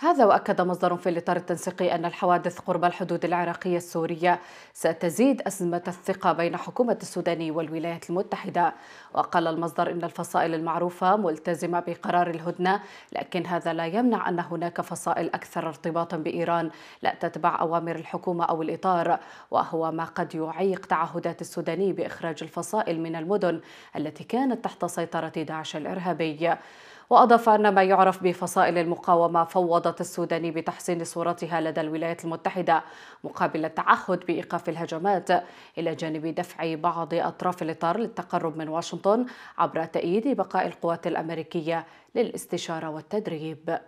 هذا وأكد مصدر في الإطار التنسيقي أن الحوادث قرب الحدود العراقية السورية ستزيد أزمة الثقة بين حكومة السودان والولايات المتحدة وقال المصدر إن الفصائل المعروفة ملتزمة بقرار الهدنة لكن هذا لا يمنع أن هناك فصائل أكثر ارتباطا بإيران لا تتبع أوامر الحكومة أو الإطار وهو ما قد يعيق تعهدات السوداني بإخراج الفصائل من المدن التي كانت تحت سيطرة داعش الإرهابي وأضاف أن ما يعرف بفصائل المقاومة فوضت السودان بتحسين صورتها لدى الولايات المتحدة مقابل التعهد بإيقاف الهجمات إلى جانب دفع بعض أطراف الإطار للتقرب من واشنطن عبر تأييد بقاء القوات الأمريكية للاستشارة والتدريب